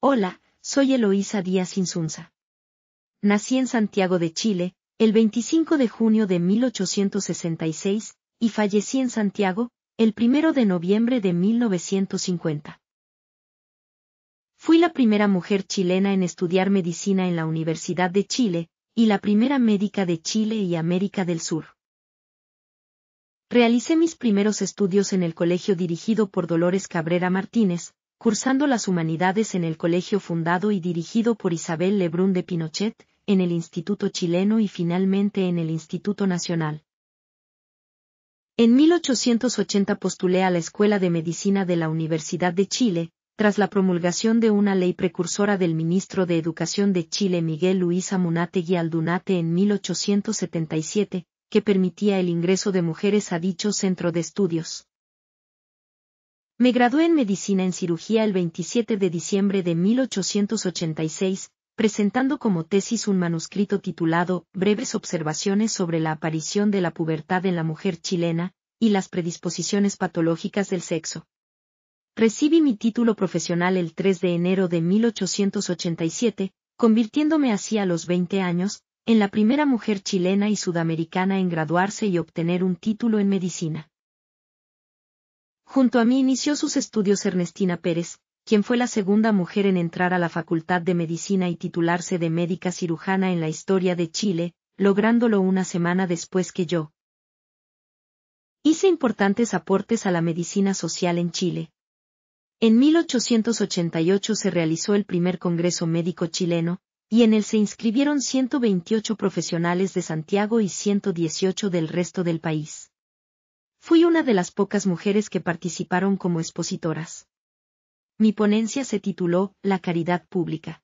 Hola, soy Eloísa Díaz Insunza. Nací en Santiago de Chile, el 25 de junio de 1866, y fallecí en Santiago, el 1 de noviembre de 1950. Fui la primera mujer chilena en estudiar medicina en la Universidad de Chile, y la primera médica de Chile y América del Sur. Realicé mis primeros estudios en el colegio dirigido por Dolores Cabrera Martínez, cursando las humanidades en el colegio fundado y dirigido por Isabel Lebrun de Pinochet, en el Instituto Chileno y finalmente en el Instituto Nacional. En 1880 postulé a la Escuela de Medicina de la Universidad de Chile, tras la promulgación de una ley precursora del ministro de Educación de Chile Miguel Luis Amunate Aldunate en 1877, que permitía el ingreso de mujeres a dicho centro de estudios. Me gradué en medicina en cirugía el 27 de diciembre de 1886, presentando como tesis un manuscrito titulado Breves observaciones sobre la aparición de la pubertad en la mujer chilena y las predisposiciones patológicas del sexo. Recibí mi título profesional el 3 de enero de 1887, convirtiéndome así a los 20 años, en la primera mujer chilena y sudamericana en graduarse y obtener un título en medicina. Junto a mí inició sus estudios Ernestina Pérez, quien fue la segunda mujer en entrar a la Facultad de Medicina y titularse de médica cirujana en la historia de Chile, lográndolo una semana después que yo. Hice importantes aportes a la medicina social en Chile. En 1888 se realizó el primer Congreso Médico Chileno, y en él se inscribieron 128 profesionales de Santiago y 118 del resto del país. Fui una de las pocas mujeres que participaron como expositoras. Mi ponencia se tituló La caridad pública.